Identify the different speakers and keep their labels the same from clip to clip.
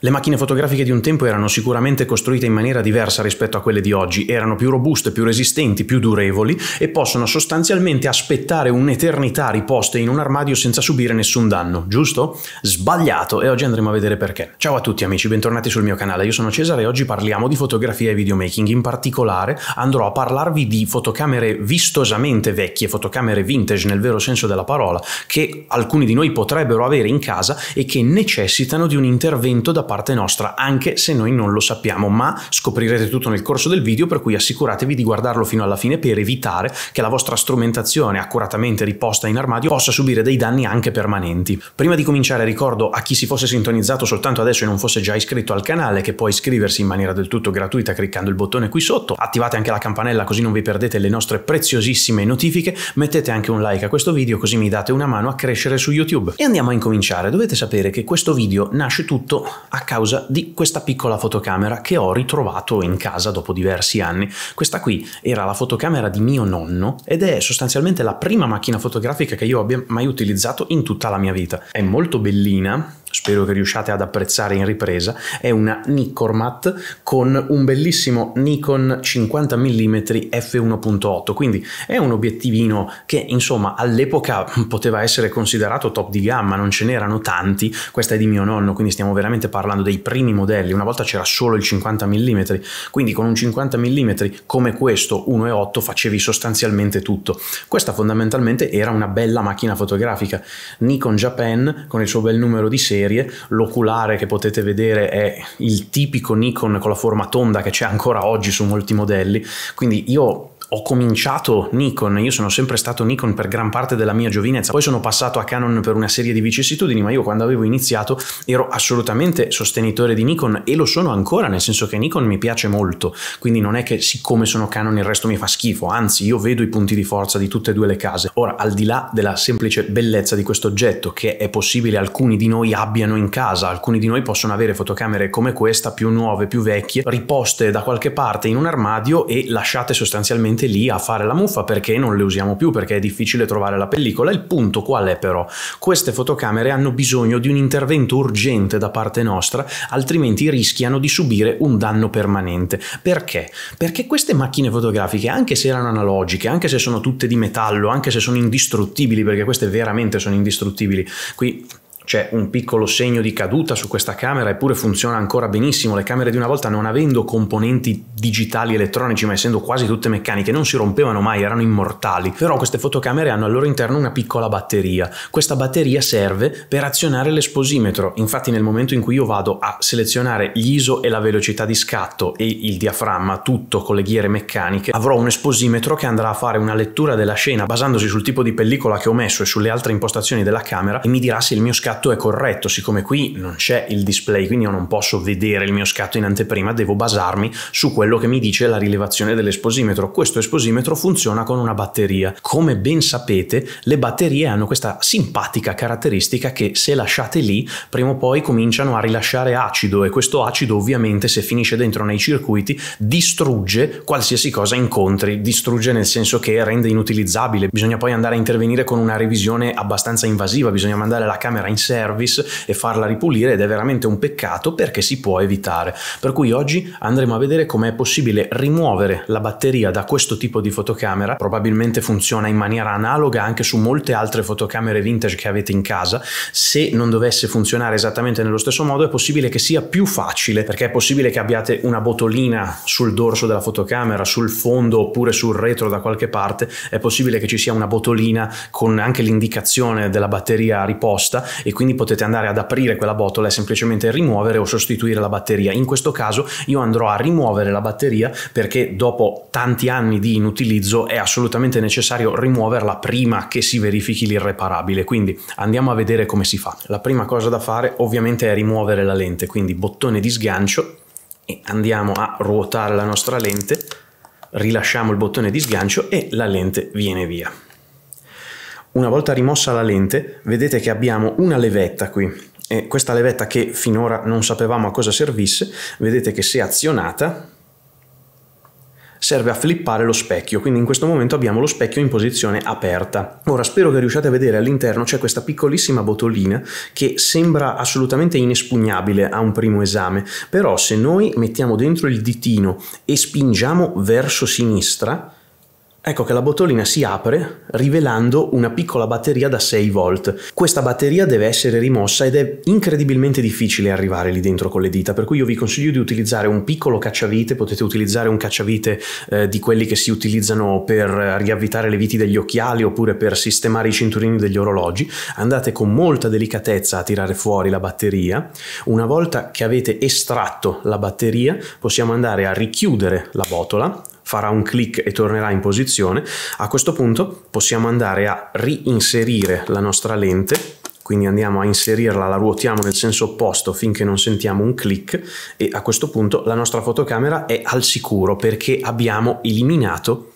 Speaker 1: Le macchine fotografiche di un tempo erano sicuramente costruite in maniera diversa rispetto a quelle di oggi, erano più robuste, più resistenti, più durevoli e possono sostanzialmente aspettare un'eternità riposte in un armadio senza subire nessun danno, giusto? Sbagliato e oggi andremo a vedere perché. Ciao a tutti amici, bentornati sul mio canale, io sono Cesare e oggi parliamo di fotografia e videomaking, in particolare andrò a parlarvi di fotocamere vistosamente vecchie, fotocamere vintage nel vero senso della parola, che alcuni di noi potrebbero avere in casa e che necessitano di un intervento da parte nostra, anche se noi non lo sappiamo, ma scoprirete tutto nel corso del video, per cui assicuratevi di guardarlo fino alla fine per evitare che la vostra strumentazione accuratamente riposta in armadio possa subire dei danni anche permanenti. Prima di cominciare ricordo a chi si fosse sintonizzato soltanto adesso e non fosse già iscritto al canale che può iscriversi in maniera del tutto gratuita cliccando il bottone qui sotto, attivate anche la campanella così non vi perdete le nostre preziosissime notifiche, mettete anche un like a questo video così mi date una mano a crescere su YouTube. E andiamo a incominciare, dovete sapere che questo video nasce tutto a a causa di questa piccola fotocamera che ho ritrovato in casa dopo diversi anni. Questa qui era la fotocamera di mio nonno ed è sostanzialmente la prima macchina fotografica che io abbia mai utilizzato in tutta la mia vita. È molto bellina, spero che riusciate ad apprezzare in ripresa, è una Nikormat con un bellissimo Nikon 50 mm f1.8, quindi è un obiettivino che insomma all'epoca poteva essere considerato top di gamma, non ce n'erano tanti, questa è di mio nonno, quindi stiamo veramente parlando dei primi modelli, una volta c'era solo il 50 mm, quindi con un 50 mm come questo 1.8 facevi sostanzialmente tutto. Questa fondamentalmente era una bella macchina fotografica. Nikon Japan con il suo bel numero di serie serie. L'oculare che potete vedere è il tipico Nikon con la forma tonda che c'è ancora oggi su molti modelli, quindi io ho cominciato Nikon, io sono sempre stato Nikon per gran parte della mia giovinezza, poi sono passato a Canon per una serie di vicissitudini, ma io quando avevo iniziato ero assolutamente sostenitore di Nikon e lo sono ancora, nel senso che Nikon mi piace molto, quindi non è che siccome sono Canon il resto mi fa schifo, anzi io vedo i punti di forza di tutte e due le case. Ora, al di là della semplice bellezza di questo oggetto, che è possibile alcuni di noi abbiano in casa, alcuni di noi possono avere fotocamere come questa, più nuove, più vecchie, riposte da qualche parte in un armadio e lasciate sostanzialmente semplicemente lì a fare la muffa perché non le usiamo più, perché è difficile trovare la pellicola. Il punto qual è però? Queste fotocamere hanno bisogno di un intervento urgente da parte nostra, altrimenti rischiano di subire un danno permanente. Perché? Perché queste macchine fotografiche, anche se erano analogiche, anche se sono tutte di metallo, anche se sono indistruttibili, perché queste veramente sono indistruttibili, qui c'è un piccolo segno di caduta su questa camera eppure funziona ancora benissimo. Le camere di una volta non avendo componenti digitali elettronici ma essendo quasi tutte meccaniche non si rompevano mai, erano immortali. Però queste fotocamere hanno al loro interno una piccola batteria. Questa batteria serve per azionare l'esposimetro. Infatti nel momento in cui io vado a selezionare gli ISO e la velocità di scatto e il diaframma, tutto con le ghiere meccaniche, avrò un esposimetro che andrà a fare una lettura della scena basandosi sul tipo di pellicola che ho messo e sulle altre impostazioni della camera e mi dirà se il mio scatto scatto è corretto, siccome qui non c'è il display, quindi io non posso vedere il mio scatto in anteprima, devo basarmi su quello che mi dice la rilevazione dell'esposimetro. Questo esposimetro funziona con una batteria. Come ben sapete, le batterie hanno questa simpatica caratteristica che se lasciate lì, prima o poi cominciano a rilasciare acido e questo acido ovviamente se finisce dentro nei circuiti distrugge qualsiasi cosa incontri, distrugge nel senso che rende inutilizzabile. Bisogna poi andare a intervenire con una revisione abbastanza invasiva, bisogna mandare la camera in service e farla ripulire ed è veramente un peccato perché si può evitare. Per cui oggi andremo a vedere come è possibile rimuovere la batteria da questo tipo di fotocamera, probabilmente funziona in maniera analoga anche su molte altre fotocamere vintage che avete in casa, se non dovesse funzionare esattamente nello stesso modo è possibile che sia più facile perché è possibile che abbiate una botolina sul dorso della fotocamera, sul fondo oppure sul retro da qualche parte, è possibile che ci sia una botolina con anche l'indicazione della batteria riposta e quindi potete andare ad aprire quella botola e semplicemente rimuovere o sostituire la batteria. In questo caso io andrò a rimuovere la batteria perché dopo tanti anni di inutilizzo è assolutamente necessario rimuoverla prima che si verifichi l'irreparabile. Quindi andiamo a vedere come si fa. La prima cosa da fare ovviamente è rimuovere la lente, quindi bottone di sgancio e andiamo a ruotare la nostra lente, rilasciamo il bottone di sgancio e la lente viene via. Una volta rimossa la lente, vedete che abbiamo una levetta qui. E questa levetta che finora non sapevamo a cosa servisse, vedete che se azionata serve a flippare lo specchio, quindi in questo momento abbiamo lo specchio in posizione aperta. Ora spero che riusciate a vedere all'interno c'è questa piccolissima botolina che sembra assolutamente inespugnabile a un primo esame, però se noi mettiamo dentro il ditino e spingiamo verso sinistra, Ecco che la botolina si apre rivelando una piccola batteria da 6 volt. Questa batteria deve essere rimossa ed è incredibilmente difficile arrivare lì dentro con le dita, per cui io vi consiglio di utilizzare un piccolo cacciavite, potete utilizzare un cacciavite eh, di quelli che si utilizzano per riavvitare le viti degli occhiali oppure per sistemare i cinturini degli orologi. Andate con molta delicatezza a tirare fuori la batteria. Una volta che avete estratto la batteria possiamo andare a richiudere la botola farà un clic e tornerà in posizione, a questo punto possiamo andare a reinserire la nostra lente quindi andiamo a inserirla, la ruotiamo nel senso opposto finché non sentiamo un clic e a questo punto la nostra fotocamera è al sicuro perché abbiamo eliminato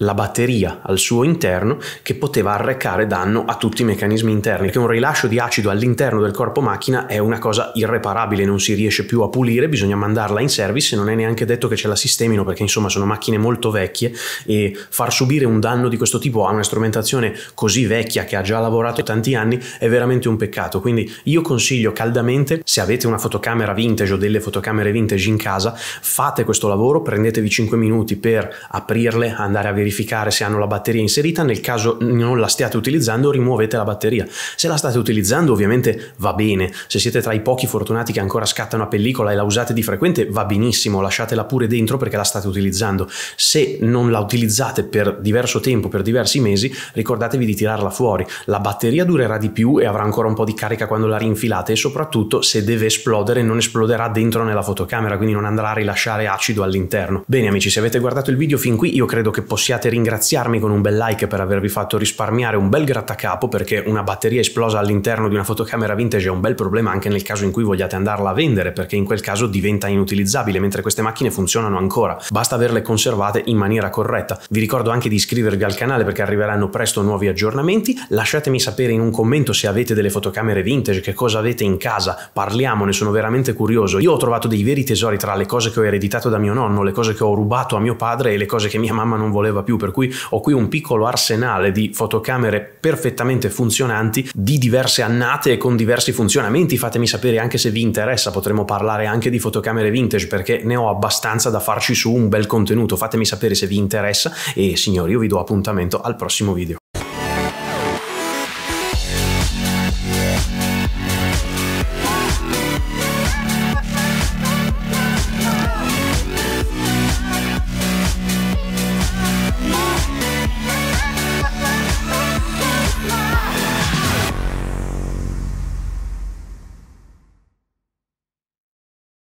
Speaker 1: la batteria al suo interno che poteva arrecare danno a tutti i meccanismi interni, che un rilascio di acido all'interno del corpo macchina è una cosa irreparabile, non si riesce più a pulire, bisogna mandarla in service, non è neanche detto che ce la sistemino perché insomma sono macchine molto vecchie e far subire un danno di questo tipo a una strumentazione così vecchia che ha già lavorato tanti anni è veramente un peccato, quindi io consiglio caldamente se avete una fotocamera vintage o delle fotocamere vintage in casa, fate questo lavoro, prendetevi 5 minuti per aprirle, andare a vedere verificare se hanno la batteria inserita, nel caso non la stiate utilizzando rimuovete la batteria. Se la state utilizzando ovviamente va bene, se siete tra i pochi fortunati che ancora scatta una pellicola e la usate di frequente va benissimo, lasciatela pure dentro perché la state utilizzando. Se non la utilizzate per diverso tempo, per diversi mesi, ricordatevi di tirarla fuori. La batteria durerà di più e avrà ancora un po' di carica quando la rinfilate e soprattutto se deve esplodere non esploderà dentro nella fotocamera, quindi non andrà a rilasciare acido all'interno. Bene amici, se avete guardato il video fin qui io credo che possiate possiate ringraziarmi con un bel like per avervi fatto risparmiare un bel grattacapo perché una batteria esplosa all'interno di una fotocamera vintage è un bel problema anche nel caso in cui vogliate andarla a vendere perché in quel caso diventa inutilizzabile mentre queste macchine funzionano ancora, basta averle conservate in maniera corretta. Vi ricordo anche di iscrivervi al canale perché arriveranno presto nuovi aggiornamenti, lasciatemi sapere in un commento se avete delle fotocamere vintage, che cosa avete in casa, parliamone, sono veramente curioso. Io ho trovato dei veri tesori tra le cose che ho ereditato da mio nonno, le cose che ho rubato a mio padre e le cose che mia mamma non voleva più, per cui ho qui un piccolo arsenale di fotocamere perfettamente funzionanti di diverse annate e con diversi funzionamenti, fatemi sapere anche se vi interessa, potremmo parlare anche di fotocamere vintage perché ne ho abbastanza da farci su un bel contenuto, fatemi sapere se vi interessa e signori io vi do appuntamento al prossimo video.